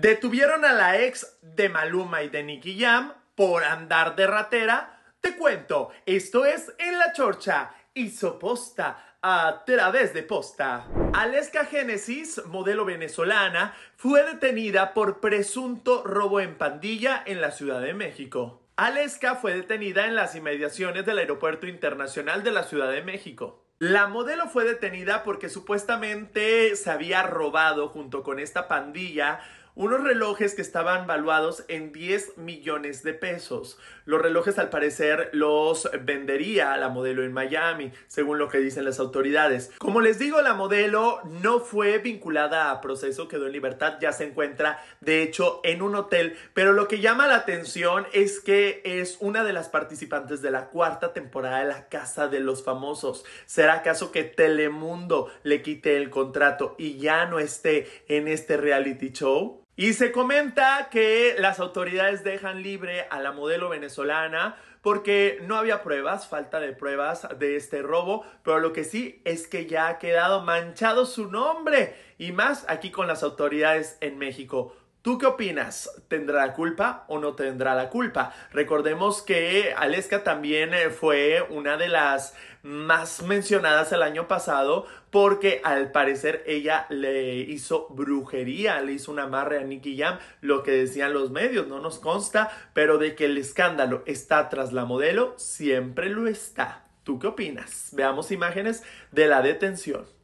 Detuvieron a la ex de Maluma y de Nicky Jam por andar de ratera. Te cuento, esto es En la Chorcha, hizo posta a través de posta. Aleska Genesis, modelo venezolana, fue detenida por presunto robo en pandilla en la Ciudad de México. Aleska fue detenida en las inmediaciones del Aeropuerto Internacional de la Ciudad de México. La modelo fue detenida porque supuestamente se había robado junto con esta pandilla unos relojes que estaban valuados en 10 millones de pesos. Los relojes al parecer los vendería la modelo en Miami, según lo que dicen las autoridades. Como les digo, la modelo no fue vinculada a proceso, quedó en libertad, ya se encuentra de hecho en un hotel, pero lo que llama la atención es que es una de las participantes de la cuarta temporada de La Casa de los Famosos. Se acaso que Telemundo le quite el contrato y ya no esté en este reality show? Y se comenta que las autoridades dejan libre a la modelo venezolana porque no había pruebas, falta de pruebas de este robo, pero lo que sí es que ya ha quedado manchado su nombre y más aquí con las autoridades en México. ¿Tú qué opinas? ¿Tendrá la culpa o no tendrá la culpa? Recordemos que Aleska también eh, fue una de las más mencionadas el año pasado porque al parecer ella le hizo brujería, le hizo un amarre a Nicky Jam, lo que decían los medios, no nos consta, pero de que el escándalo está tras la modelo, siempre lo está. ¿Tú qué opinas? Veamos imágenes de la detención.